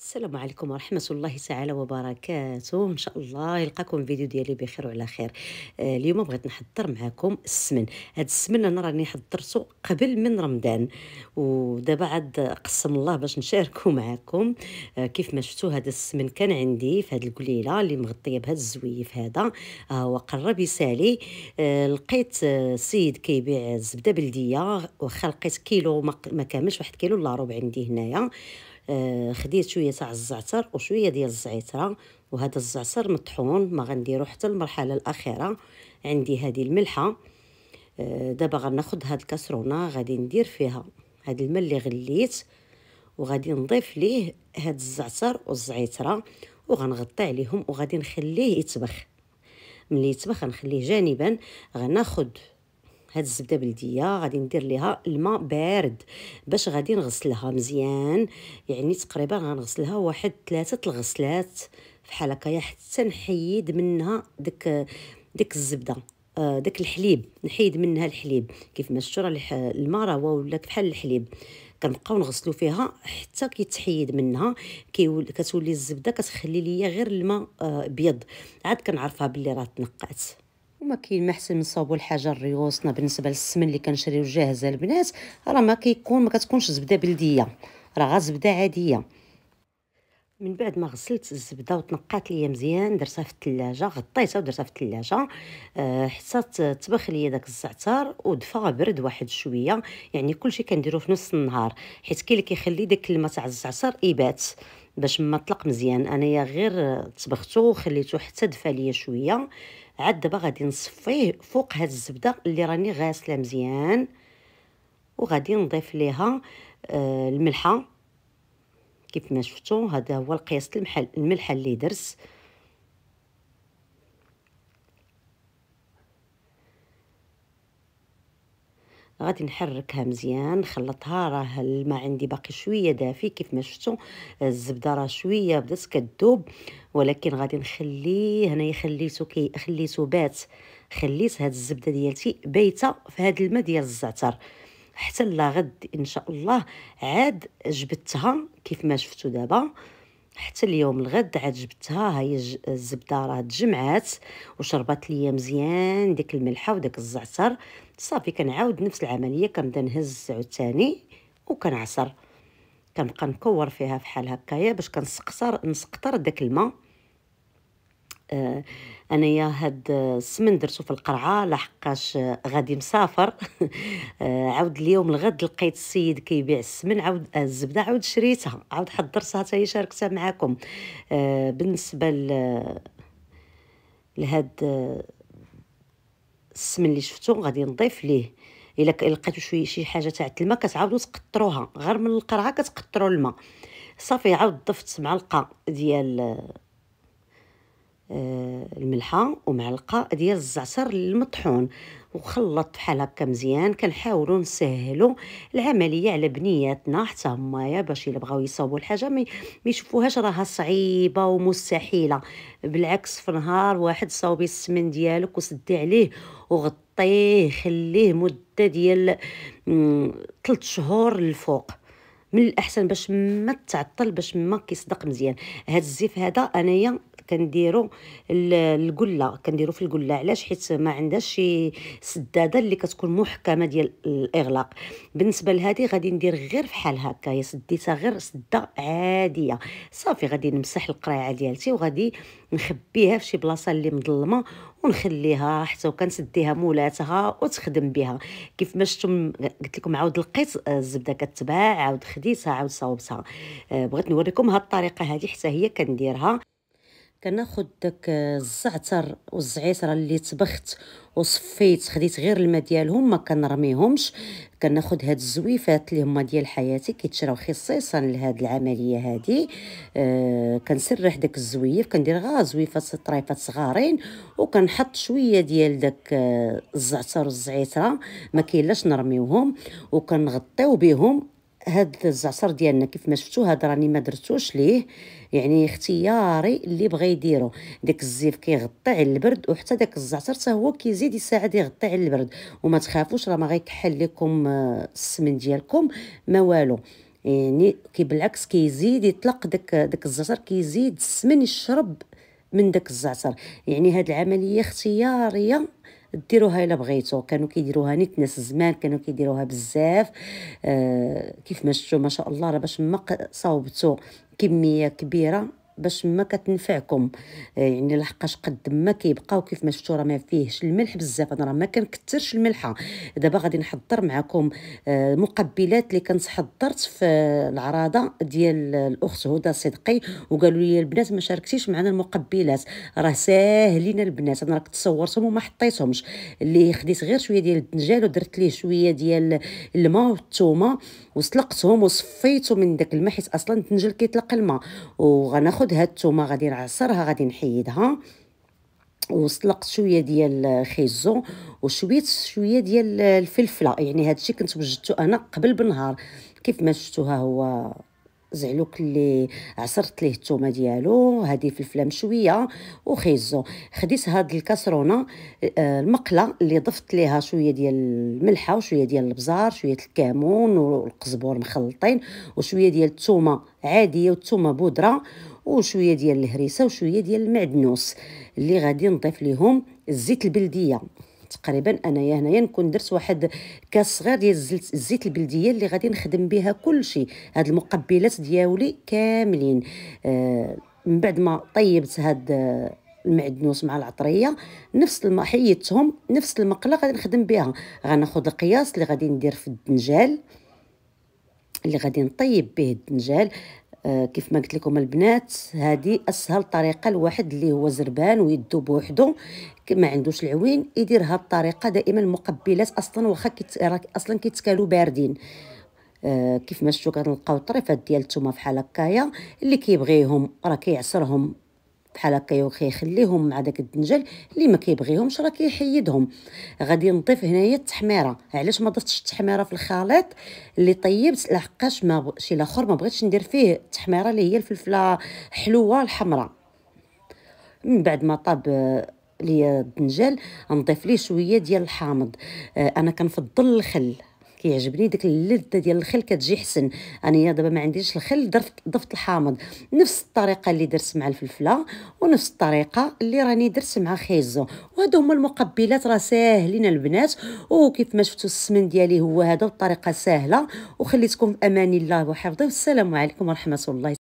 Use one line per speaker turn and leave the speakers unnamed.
السلام عليكم ورحمة الله تعالى وبركاته إن شاء الله يلقاكم الفيديو ديالي بخير وعلى خير آه، اليوم بغيت نحضر معكم السمن هاد السمن أنا راني حضرته قبل من رمضان ودابا عاد قسم الله باش نشاركو معكم آه، كيف ما شفتوا هذا السمن كان عندي في هاد القليلة اللي مغطية بهاد الزويف هذا آه، وقرب يسالي لقيت سيد كيبيع الزبدة بلدية وخلقيت لقيت كيلو ما كاملش واحد كيلو إلا ربع عندي هنايا آه، خديت شويه تاع الزعتر وشويه ديال الزعتره وهذا الزعتر مطحون ما غنديرو حتى المرحله الاخيره عندي هذه الملحه آه، دابا غناخذ هاد الكاسرونه غادي ندير فيها هاد الماء اللي غليت وغادي نضيف ليه هاد الزعتر والزعتره وغنغطي عليهم وغادي نخليه يتبخ ملي يتبخ غنخليه جانبا غناخذ هاد الزبده بلديه غادي ندير ليها الماء بارد باش غادي نغسلها مزيان يعني تقريبا غنغسلها واحد ثلاثه الغسلات فحال هكايا حتى نحيد منها داك داك الزبده آه، داك الحليب نحيد منها الحليب كيف ما شفتوا راه الماء راه ولا بحال الحليب كنبقاو نغسلو فيها حتى كيتحيد منها كيول كتولي الزبده كتخلي ليا غير الماء آه، ابيض عاد كنعرفها بلي راه تنقعت وما كاين ما احسن من صوبوا الحاجه لريوسنا بالنسبه للسمن اللي كنشريو جاهزه البنات راه ما كيكون ما كتكونش زبده بلديه راه غير زبده عاديه من بعد ما غسلت الزبده وتنقات ليا مزيان درتها في الثلاجه غطيتها ودرتها في الثلاجه أه حتى آه، طبخ ليا داك الزعتر ودفا برد واحد شويه يعني كلشي كنديروه في نص النهار حيت كاين اللي كيخلي داك الماء تاع الزعتر يبات باش ما طلق مزيان انايا غير آه، طبختو وخليته حتى دفا ليا شويه عاد دابا غادي نصفيه فوق هاد الزبده اللي راني غاسله مزيان وغادي نضيف ليها آه الملحه كيف ما شفتوا هذا هو القياس المحل الملحه اللي درت غادي نحركها مزيان نخلطها راه الماء عندي باقي شويه دافي كيف ما شفتوا الزبده راه شويه بدات كذوب ولكن غادي نخليه هنايا خليته كي خليته بات خليت هاد الزبده ديالتي بايته في هاد الماء ديال الزعتر حتى لغد ان شاء الله عاد جبدتها كيف ما شفتوا دابا حتى اليوم الغد عاد جبتها هاي الزبده راه تجمعات وشربت ليا مزيان ديك الملحه وداك الزعتر صافي كنعاود نفس العمليه كنبدا نهز عاوتاني وكنعصر كنبقى نكور فيها فحال هكايا باش كنسقطر نسقطر داك الماء آه انايا هاد السمن درتو في القرعه لحقاش غادي مسافر آه، عاود اليوم الغد لقيت السيد كيبيع السمن عاود الزبده عاود شريتها عاود حضرتها حتى هي شاركتها معكم آه، بالنسبه ل لهاد آه، السمن اللي شفتو غادي نضيف ليه الا لقيتو شويه شي حاجه تاع الماء كتعاودو تقطروها غير من القرعه كتقطروا الماء صافي عاود ضفت معلقه ديال آه، الملحه ومعلقه ديال الزعتر المطحون وخلط بحال هكا مزيان كنحاولوا نسهلوا العمليه على بنياتنا حتى همايا باش الا بغاو يصاوبوا الحاجه ما يشوفوهاش راها صعيبه ومستحيله بالعكس في نهار واحد صاوبي السمن ديالك وسدي عليه وغطيه خليه مده ديال 3 شهور للفوق من الاحسن باش ما تعطل باش ما كيصدق مزيان هاد الزيف هذا انايا كنديرو القله كنديرو في القله علاش حيت ما عندهاش شي سداده اللي كتكون محكمه ديال الاغلاق بالنسبه لهذه غادي ندير غير فحال هكا يا سديتها غير سده عاديه صافي غادي نمسح القريعه ديالتي وغادي نخبيها في شي بلاصه اللي مظلمه ونخليها حتى وكنسديها مولاتها وتخدم بها كيف ما شفتم قلت لكم عاود لقيت آه، الزبده كتباع عاود خديتها عاود صاوبتها آه، بغيت نوريكم هاد الطريقه هذه حتى هي كنديرها كناخذ داك الزعتر والزعيطره اللي طبخت وصفيت خديت غير الماء ديالهم ما كنرميهمش كناخذ هاد الزويفات اللي هما ديال حياتي كيتشراو خصيصا لهاد العمليه هادي آه كنسرح داك الزويف كندير غا زويفات طريفات صغارين وكنحط شويه ديال داك آه، الزعتر والزعيطره ما كاين نرميوهم وكنغطيو بهم هاد الزعتر ديالنا كيف ما شفتوا هاد راني ما درتوش ليه يعني اختياري اللي بغى يديرو داك الزيف كيغطي على البرد وحتى داك الزعتر حتى هو كيزيد يساعد يغطي على البرد وما تخافوش راه ما غيكحل لكم آه، السمن ديالكم ما والو يعني كي بالعكس كيزيد يطلق داك داك الزعتر كيزيد السمن يشرب من داك الزعتر يعني هاد العمليه اختياريه ديروها الا بغيتو كانوا كيديروها نيت ناس زمان كانوا كيديروها بزاف آه كيف ما شفتوا ما شاء الله راه باش ما صاوبتو كميه كبيره باش ما كتنفعكم آه، يعني لحقاش قد ما كيبقاو كيف ما شفتوا راه ما فيهش الملح بزاف انا راه ما كنكثرش الملحه دابا غادي نحضر معكم آه، مقبلات اللي كنت حضرت في العراضه ديال الاخت هدى صدقي وقالوا لي البنات ما شاركتيش معنا المقبلات راه ساهلين البنات انا راه كنت صورتهم وما حطيتهمش اللي خديت غير شويه ديال الدنجال ودرت ليه شويه ديال الماء والثومه وسلقتهم وصفيته من داك الماء حيت اصلا الدنجل كيطلق الماء وغناخذ ناخذ هاد التومه غادي نعصرها غادي نحيدها وسلقت شويه ديال خيزو وشويه شويه ديال الفلفله يعني هادشي كنت وجدته انا قبل بنهار كيف ما شفتوها هو زعلوك اللي عصرت ليه الثومه ديالو هذه فلفله مشويه وخيزو خديت هاد الكاسرونه آه، المقله اللي ضفت ليها شويه ديال الملحه وشويه ديال البزار شويه الكمون والقزبور مخلطين وشويه ديال الثومه عاديه والثومه بودره وشويه ديال الهريسه وشويه ديال المعدنوس اللي غادي نضيف ليهم الزيت البلديه تقريبا انايا هنايا نكون درت واحد كاس صغير ديال الزيت البلديه اللي غادي نخدم بها كلشي هاد المقبلات ديالي كاملين آه من بعد ما طيبت هاد آه، المعدنوس مع العطريه نفس الما حيدتهم نفس المقله غادي نخدم بها غناخذ القياس اللي غادي ندير في الدنجال اللي غادي نطيب به الدنجال آه، كيف ما قلت لكم البنات هذه اسهل طريقه لواحد اللي هو زربان ويدو بوحدو ما عندوش العوين يدير هاد الطريقه دائما مقبلات اصلا واخا اصلا كيتكالو باردين آه كيف ما شفتو كنلقاو الطريفات ديال التومه بحال هكايا اللي كيبغيهم راه كيعصرهم بحال هكا يخليهم مع داك الدنجل اللي ما كيبغيهمش راه كيحيدهم غادي نضيف هنايا التحميره علاش ما ضفتش التحميره في الخليط اللي طيبت لحقاش ما شي لاخر ما بغيتش ندير فيه التحميره اللي هي الفلفله حلوه الحمراء من بعد ما طاب آه، ليا الدنجل نضيف ليه شويه ديال الحامض آه، انا كنفضل الخل كيعجبني داك اللذه ديال الخل كتجي حسن انايا دابا ما عنديش الخل ضفت ضفت الحامض نفس الطريقه اللي درت مع الفلفله ونفس الطريقه اللي راني درت مع خيزو وهادو هما المقبلات راه ساهلين البنات وكيف ما شفتوا السمن ديالي هو هذا والطريقه سهله وخليتكم في امان الله وحفظه والسلام عليكم ورحمه الله